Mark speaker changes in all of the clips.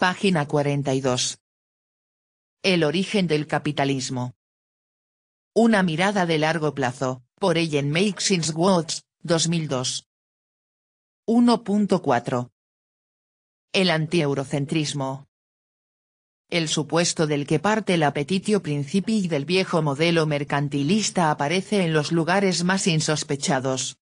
Speaker 1: Página 42. El origen del capitalismo. Una mirada de largo plazo, por Ellen Makesins 2002. 1.4. El antieurocentrismo. El supuesto del que parte el apetitio principi del viejo modelo mercantilista aparece en los lugares más insospechados.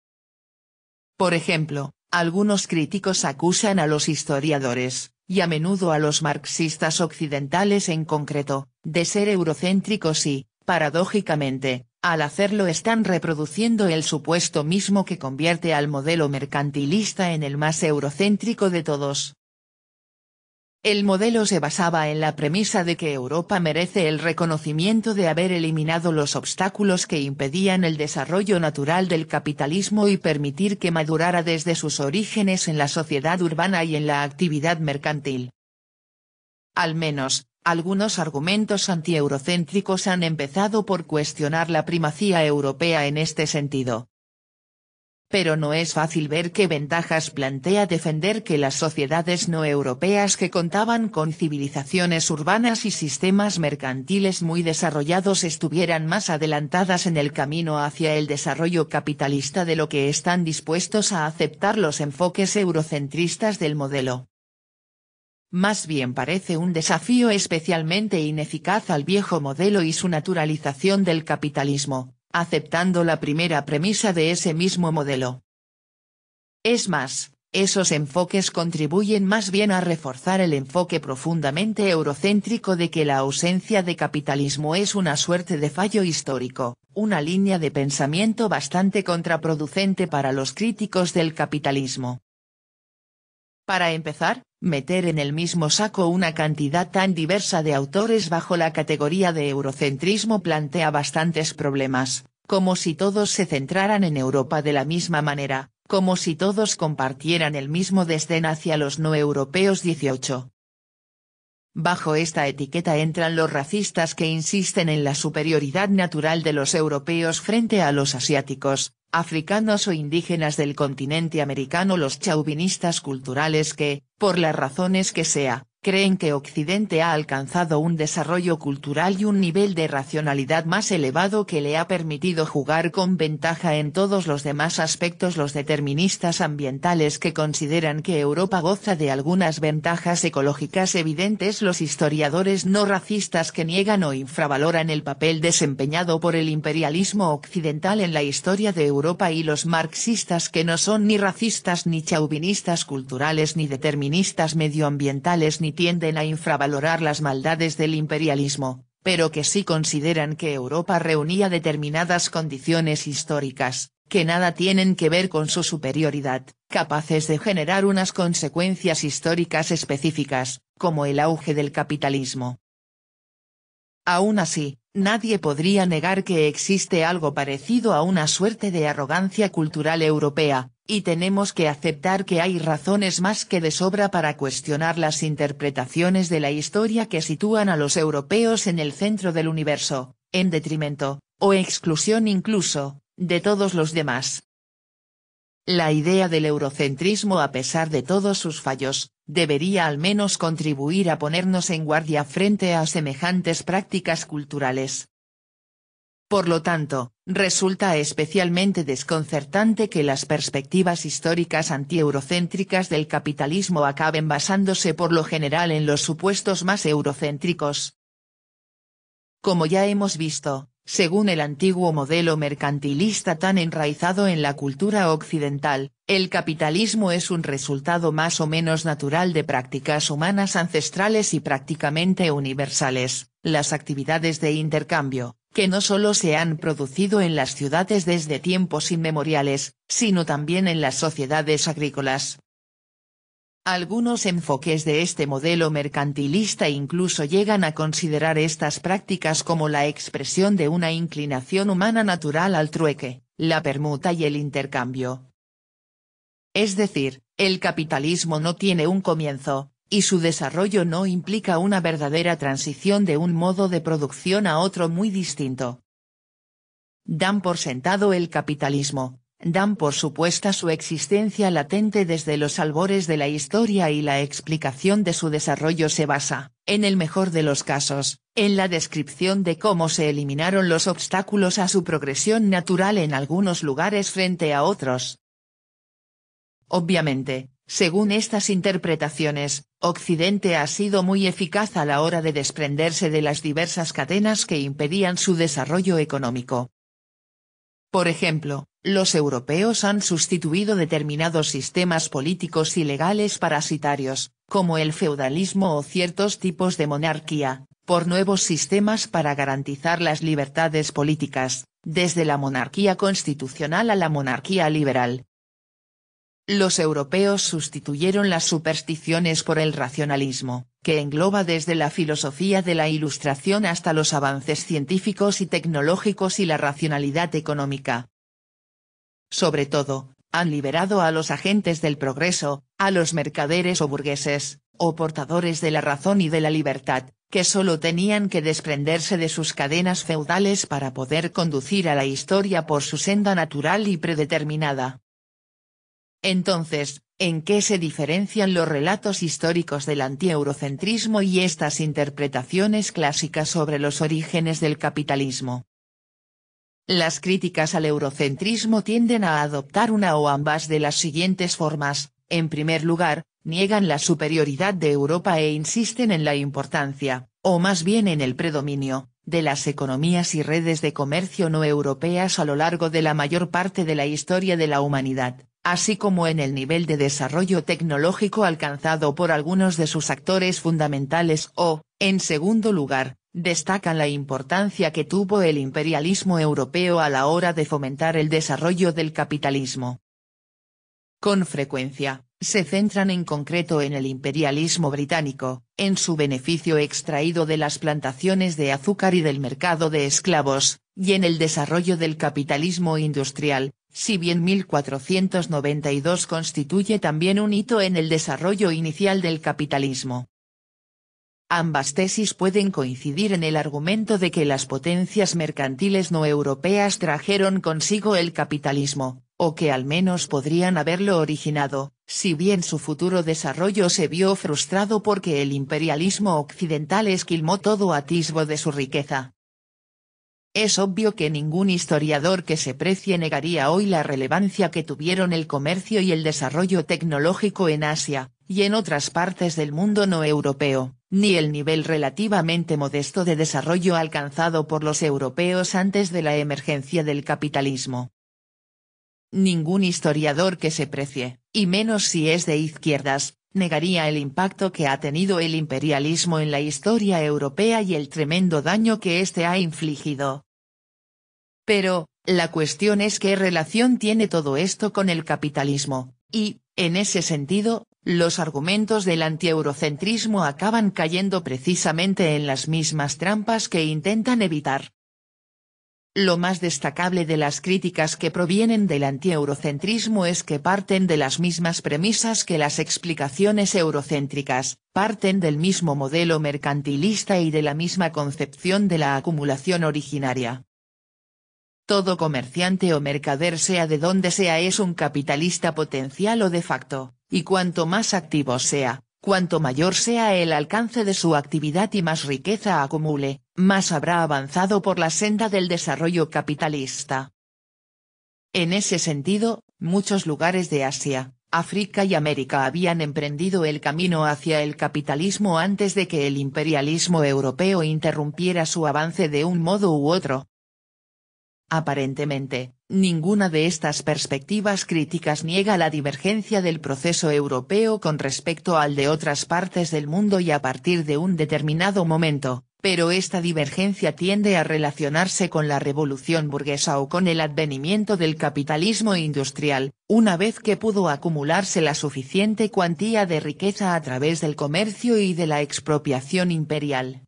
Speaker 1: Por ejemplo, algunos críticos acusan a los historiadores, y a menudo a los marxistas occidentales en concreto, de ser eurocéntricos y, paradójicamente, al hacerlo están reproduciendo el supuesto mismo que convierte al modelo mercantilista en el más eurocéntrico de todos. El modelo se basaba en la premisa de que Europa merece el reconocimiento de haber eliminado los obstáculos que impedían el desarrollo natural del capitalismo y permitir que madurara desde sus orígenes en la sociedad urbana y en la actividad mercantil. Al menos, algunos argumentos antieurocéntricos han empezado por cuestionar la primacía europea en este sentido pero no es fácil ver qué ventajas plantea defender que las sociedades no europeas que contaban con civilizaciones urbanas y sistemas mercantiles muy desarrollados estuvieran más adelantadas en el camino hacia el desarrollo capitalista de lo que están dispuestos a aceptar los enfoques eurocentristas del modelo. Más bien parece un desafío especialmente ineficaz al viejo modelo y su naturalización del capitalismo, aceptando la primera premisa de ese mismo modelo. Es más, esos enfoques contribuyen más bien a reforzar el enfoque profundamente eurocéntrico de que la ausencia de capitalismo es una suerte de fallo histórico, una línea de pensamiento bastante contraproducente para los críticos del capitalismo. Para empezar, Meter en el mismo saco una cantidad tan diversa de autores bajo la categoría de eurocentrismo plantea bastantes problemas, como si todos se centraran en Europa de la misma manera, como si todos compartieran el mismo desdén hacia los no europeos 18. Bajo esta etiqueta entran los racistas que insisten en la superioridad natural de los europeos frente a los asiáticos, africanos o indígenas del continente americano los chauvinistas culturales que, por las razones que sea, creen que Occidente ha alcanzado un desarrollo cultural y un nivel de racionalidad más elevado que le ha permitido jugar con ventaja en todos los demás aspectos los deterministas ambientales que consideran que Europa goza de algunas ventajas ecológicas evidentes los historiadores no racistas que niegan o infravaloran el papel desempeñado por el imperialismo occidental en la historia de Europa y los marxistas que no son ni racistas ni chauvinistas culturales ni deterministas medioambientales ni tienden a infravalorar las maldades del imperialismo, pero que sí consideran que Europa reunía determinadas condiciones históricas, que nada tienen que ver con su superioridad, capaces de generar unas consecuencias históricas específicas, como el auge del capitalismo. Aún así, nadie podría negar que existe algo parecido a una suerte de arrogancia cultural europea, y tenemos que aceptar que hay razones más que de sobra para cuestionar las interpretaciones de la historia que sitúan a los europeos en el centro del universo, en detrimento, o exclusión incluso, de todos los demás. La idea del eurocentrismo a pesar de todos sus fallos, debería al menos contribuir a ponernos en guardia frente a semejantes prácticas culturales, por lo tanto, resulta especialmente desconcertante que las perspectivas históricas antieurocéntricas del capitalismo acaben basándose por lo general en los supuestos más eurocéntricos. Como ya hemos visto, según el antiguo modelo mercantilista tan enraizado en la cultura occidental, el capitalismo es un resultado más o menos natural de prácticas humanas ancestrales y prácticamente universales, las actividades de intercambio, que no solo se han producido en las ciudades desde tiempos inmemoriales, sino también en las sociedades agrícolas. Algunos enfoques de este modelo mercantilista incluso llegan a considerar estas prácticas como la expresión de una inclinación humana natural al trueque, la permuta y el intercambio. Es decir, el capitalismo no tiene un comienzo, y su desarrollo no implica una verdadera transición de un modo de producción a otro muy distinto. Dan por sentado el capitalismo, dan por supuesta su existencia latente desde los albores de la historia y la explicación de su desarrollo se basa, en el mejor de los casos, en la descripción de cómo se eliminaron los obstáculos a su progresión natural en algunos lugares frente a otros. Obviamente, según estas interpretaciones, Occidente ha sido muy eficaz a la hora de desprenderse de las diversas cadenas que impedían su desarrollo económico. Por ejemplo, los europeos han sustituido determinados sistemas políticos y legales parasitarios, como el feudalismo o ciertos tipos de monarquía, por nuevos sistemas para garantizar las libertades políticas, desde la monarquía constitucional a la monarquía liberal, los europeos sustituyeron las supersticiones por el racionalismo, que engloba desde la filosofía de la ilustración hasta los avances científicos y tecnológicos y la racionalidad económica. Sobre todo, han liberado a los agentes del progreso, a los mercaderes o burgueses, o portadores de la razón y de la libertad, que solo tenían que desprenderse de sus cadenas feudales para poder conducir a la historia por su senda natural y predeterminada. Entonces, ¿en qué se diferencian los relatos históricos del antieurocentrismo y estas interpretaciones clásicas sobre los orígenes del capitalismo? Las críticas al eurocentrismo tienden a adoptar una o ambas de las siguientes formas, en primer lugar, niegan la superioridad de Europa e insisten en la importancia, o más bien en el predominio, de las economías y redes de comercio no europeas a lo largo de la mayor parte de la historia de la humanidad así como en el nivel de desarrollo tecnológico alcanzado por algunos de sus actores fundamentales o, en segundo lugar, destacan la importancia que tuvo el imperialismo europeo a la hora de fomentar el desarrollo del capitalismo. Con frecuencia, se centran en concreto en el imperialismo británico, en su beneficio extraído de las plantaciones de azúcar y del mercado de esclavos, y en el desarrollo del capitalismo industrial, si bien 1492 constituye también un hito en el desarrollo inicial del capitalismo. Ambas tesis pueden coincidir en el argumento de que las potencias mercantiles no europeas trajeron consigo el capitalismo, o que al menos podrían haberlo originado, si bien su futuro desarrollo se vio frustrado porque el imperialismo occidental esquilmó todo atisbo de su riqueza. Es obvio que ningún historiador que se precie negaría hoy la relevancia que tuvieron el comercio y el desarrollo tecnológico en Asia, y en otras partes del mundo no europeo, ni el nivel relativamente modesto de desarrollo alcanzado por los europeos antes de la emergencia del capitalismo. Ningún historiador que se precie, y menos si es de izquierdas, negaría el impacto que ha tenido el imperialismo en la historia europea y el tremendo daño que éste ha infligido, pero, la cuestión es qué relación tiene todo esto con el capitalismo, y, en ese sentido, los argumentos del antieurocentrismo acaban cayendo precisamente en las mismas trampas que intentan evitar. Lo más destacable de las críticas que provienen del antieurocentrismo es que parten de las mismas premisas que las explicaciones eurocéntricas, parten del mismo modelo mercantilista y de la misma concepción de la acumulación originaria. Todo comerciante o mercader sea de donde sea es un capitalista potencial o de facto, y cuanto más activo sea, cuanto mayor sea el alcance de su actividad y más riqueza acumule, más habrá avanzado por la senda del desarrollo capitalista. En ese sentido, muchos lugares de Asia, África y América habían emprendido el camino hacia el capitalismo antes de que el imperialismo europeo interrumpiera su avance de un modo u otro, Aparentemente, ninguna de estas perspectivas críticas niega la divergencia del proceso europeo con respecto al de otras partes del mundo y a partir de un determinado momento, pero esta divergencia tiende a relacionarse con la revolución burguesa o con el advenimiento del capitalismo industrial, una vez que pudo acumularse la suficiente cuantía de riqueza a través del comercio y de la expropiación imperial.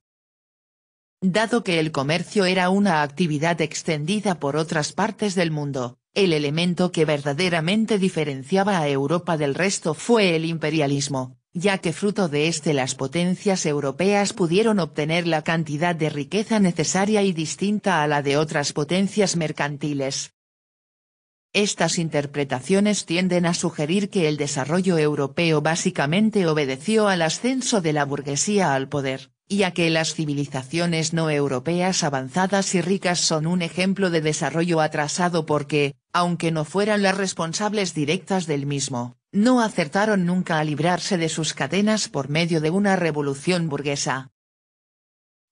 Speaker 1: Dado que el comercio era una actividad extendida por otras partes del mundo, el elemento que verdaderamente diferenciaba a Europa del resto fue el imperialismo, ya que fruto de este las potencias europeas pudieron obtener la cantidad de riqueza necesaria y distinta a la de otras potencias mercantiles. Estas interpretaciones tienden a sugerir que el desarrollo europeo básicamente obedeció al ascenso de la burguesía al poder, y a que las civilizaciones no europeas avanzadas y ricas son un ejemplo de desarrollo atrasado porque, aunque no fueran las responsables directas del mismo, no acertaron nunca a librarse de sus cadenas por medio de una revolución burguesa,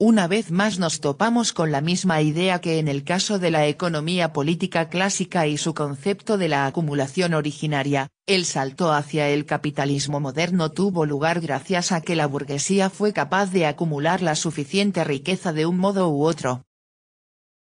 Speaker 1: una vez más nos topamos con la misma idea que en el caso de la economía política clásica y su concepto de la acumulación originaria, el salto hacia el capitalismo moderno tuvo lugar gracias a que la burguesía fue capaz de acumular la suficiente riqueza de un modo u otro.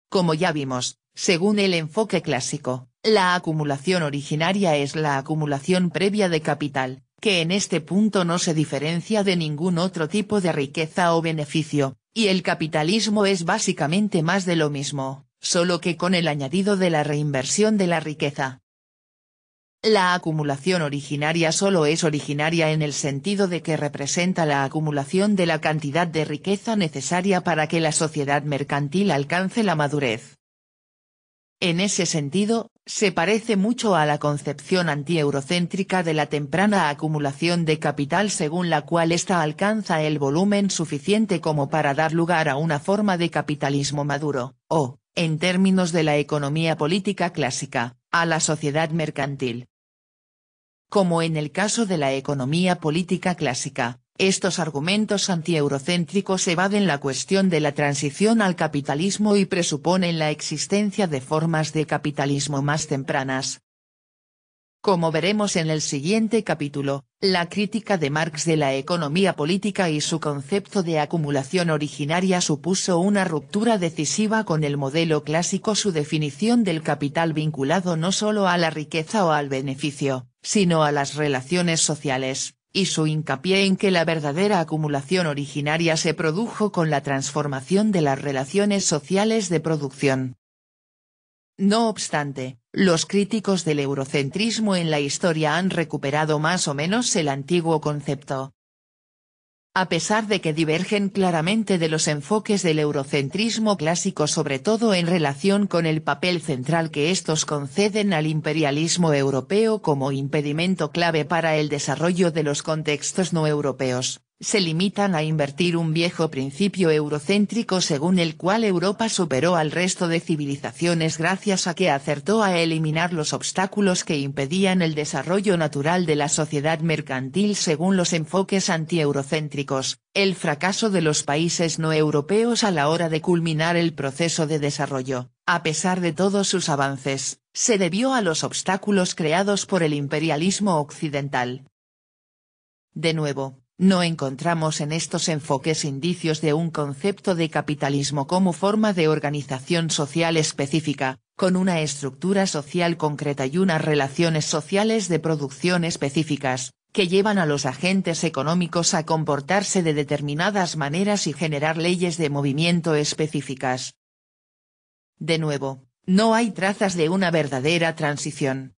Speaker 1: Como ya vimos, según el enfoque clásico, la acumulación originaria es la acumulación previa de capital, que en este punto no se diferencia de ningún otro tipo de riqueza o beneficio, y el capitalismo es básicamente más de lo mismo, solo que con el añadido de la reinversión de la riqueza. La acumulación originaria solo es originaria en el sentido de que representa la acumulación de la cantidad de riqueza necesaria para que la sociedad mercantil alcance la madurez. En ese sentido, se parece mucho a la concepción antieurocéntrica de la temprana acumulación de capital según la cual ésta alcanza el volumen suficiente como para dar lugar a una forma de capitalismo maduro, o, en términos de la economía política clásica, a la sociedad mercantil. Como en el caso de la economía política clásica, estos argumentos antieurocéntricos evaden la cuestión de la transición al capitalismo y presuponen la existencia de formas de capitalismo más tempranas. Como veremos en el siguiente capítulo, la crítica de Marx de la economía política y su concepto de acumulación originaria supuso una ruptura decisiva con el modelo clásico su definición del capital vinculado no solo a la riqueza o al beneficio, sino a las relaciones sociales y su hincapié en que la verdadera acumulación originaria se produjo con la transformación de las relaciones sociales de producción. No obstante, los críticos del eurocentrismo en la historia han recuperado más o menos el antiguo concepto, a pesar de que divergen claramente de los enfoques del eurocentrismo clásico sobre todo en relación con el papel central que estos conceden al imperialismo europeo como impedimento clave para el desarrollo de los contextos no europeos, se limitan a invertir un viejo principio eurocéntrico según el cual Europa superó al resto de civilizaciones gracias a que acertó a eliminar los obstáculos que impedían el desarrollo natural de la sociedad mercantil según los enfoques antieurocéntricos, el fracaso de los países no europeos a la hora de culminar el proceso de desarrollo, a pesar de todos sus avances, se debió a los obstáculos creados por el imperialismo occidental. De nuevo, no encontramos en estos enfoques indicios de un concepto de capitalismo como forma de organización social específica, con una estructura social concreta y unas relaciones sociales de producción específicas, que llevan a los agentes económicos a comportarse de determinadas maneras y generar leyes de movimiento específicas. De nuevo, no hay trazas de una verdadera transición.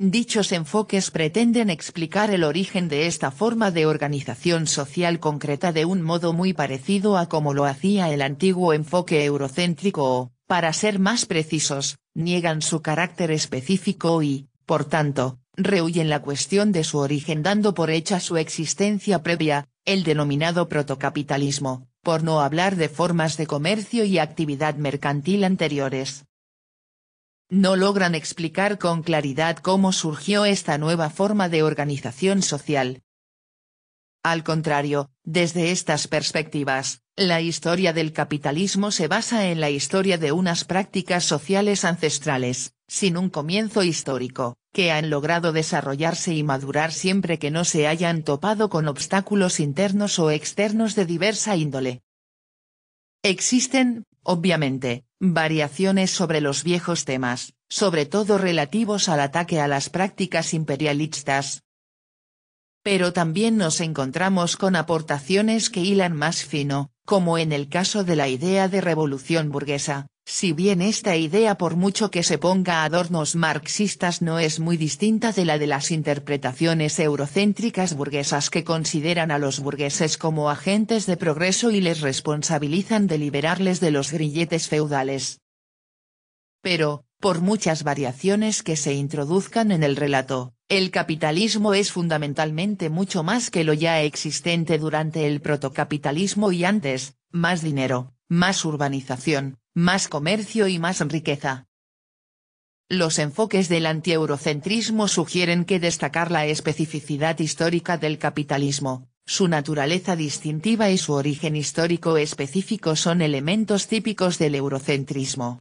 Speaker 1: Dichos enfoques pretenden explicar el origen de esta forma de organización social concreta de un modo muy parecido a como lo hacía el antiguo enfoque eurocéntrico o, para ser más precisos, niegan su carácter específico y, por tanto, rehuyen la cuestión de su origen dando por hecha su existencia previa, el denominado protocapitalismo, por no hablar de formas de comercio y actividad mercantil anteriores no logran explicar con claridad cómo surgió esta nueva forma de organización social. Al contrario, desde estas perspectivas, la historia del capitalismo se basa en la historia de unas prácticas sociales ancestrales, sin un comienzo histórico, que han logrado desarrollarse y madurar siempre que no se hayan topado con obstáculos internos o externos de diversa índole. Existen, obviamente, variaciones sobre los viejos temas, sobre todo relativos al ataque a las prácticas imperialistas. Pero también nos encontramos con aportaciones que hilan más fino, como en el caso de la idea de revolución burguesa, si bien esta idea por mucho que se ponga adornos marxistas no es muy distinta de la de las interpretaciones eurocéntricas burguesas que consideran a los burgueses como agentes de progreso y les responsabilizan de liberarles de los grilletes feudales. Pero, por muchas variaciones que se introduzcan en el relato, el capitalismo es fundamentalmente mucho más que lo ya existente durante el protocapitalismo y antes, más dinero, más urbanización, más comercio y más riqueza. Los enfoques del antieurocentrismo sugieren que destacar la especificidad histórica del capitalismo, su naturaleza distintiva y su origen histórico específico son elementos típicos del eurocentrismo.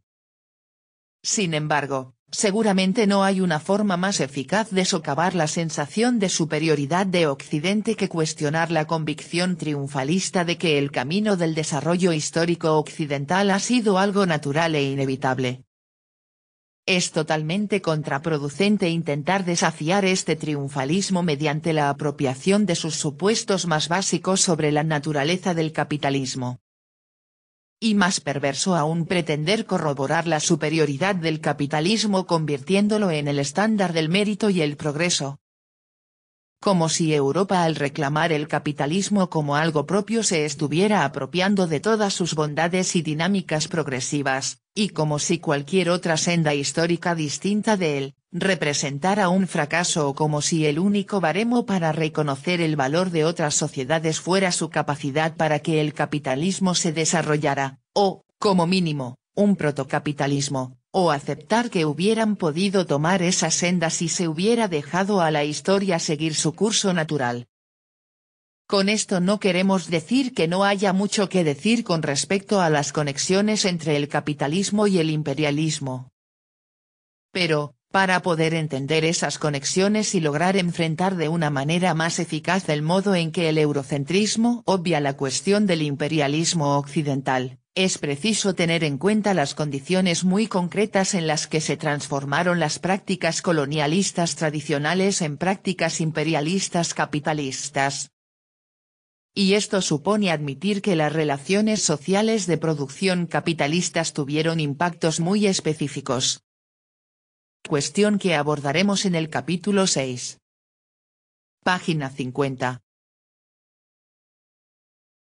Speaker 1: Sin embargo, Seguramente no hay una forma más eficaz de socavar la sensación de superioridad de Occidente que cuestionar la convicción triunfalista de que el camino del desarrollo histórico occidental ha sido algo natural e inevitable. Es totalmente contraproducente intentar desafiar este triunfalismo mediante la apropiación de sus supuestos más básicos sobre la naturaleza del capitalismo y más perverso aún pretender corroborar la superioridad del capitalismo convirtiéndolo en el estándar del mérito y el progreso. Como si Europa al reclamar el capitalismo como algo propio se estuviera apropiando de todas sus bondades y dinámicas progresivas, y como si cualquier otra senda histórica distinta de él, representara un fracaso o como si el único baremo para reconocer el valor de otras sociedades fuera su capacidad para que el capitalismo se desarrollara, o, como mínimo, un protocapitalismo, o aceptar que hubieran podido tomar esa senda si se hubiera dejado a la historia seguir su curso natural. Con esto no queremos decir que no haya mucho que decir con respecto a las conexiones entre el capitalismo y el imperialismo. Pero, para poder entender esas conexiones y lograr enfrentar de una manera más eficaz el modo en que el eurocentrismo obvia la cuestión del imperialismo occidental, es preciso tener en cuenta las condiciones muy concretas en las que se transformaron las prácticas colonialistas tradicionales en prácticas imperialistas capitalistas. Y esto supone admitir que las relaciones sociales de producción capitalistas tuvieron impactos muy específicos, cuestión que abordaremos en el capítulo 6. Página 50.